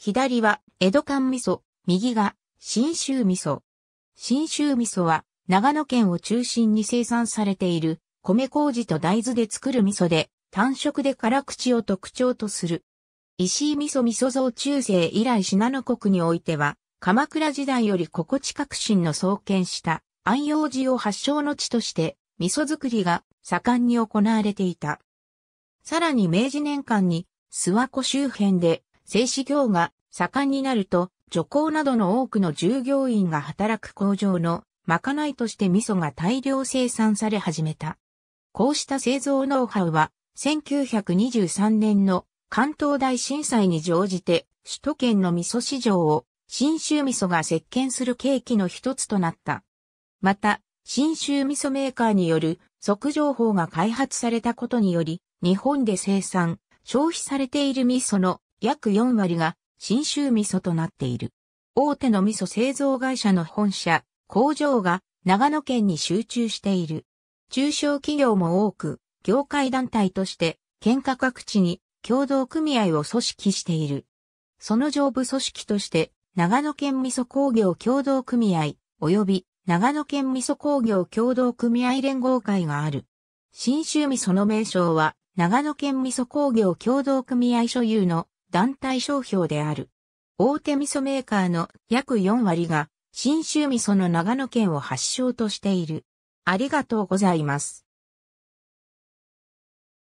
左は江戸間味噌、右が新州味噌。新州味噌は長野県を中心に生産されている米麹と大豆で作る味噌で単色で辛口を特徴とする。石井味噌味噌造中世以来信濃国においては鎌倉時代より心地革新の創建した安養寺を発祥の地として味噌作りが盛んに行われていた。さらに明治年間に諏訪湖周辺で製紙業が盛んになると、女工などの多くの従業員が働く工場のまかないとして味噌が大量生産され始めた。こうした製造ノウハウは、1923年の関東大震災に乗じて、首都圏の味噌市場を新州味噌が石鹸する契機の一つとなった。また、新州味噌メーカーによる即情報が開発されたことにより、日本で生産、消費されている味噌の約4割が新州味噌となっている。大手の味噌製造会社の本社、工場が長野県に集中している。中小企業も多く、業界団体として、県下各地に共同組合を組織している。その上部組織として、長野県味噌工業協同組合、及び長野県味噌工業協同組合連合会がある。信州味噌の名称は、長野県味噌工業協同組合所有の団体商標である。大手味噌メーカーの約4割が、新州味噌の長野県を発祥としている。ありがとうございます。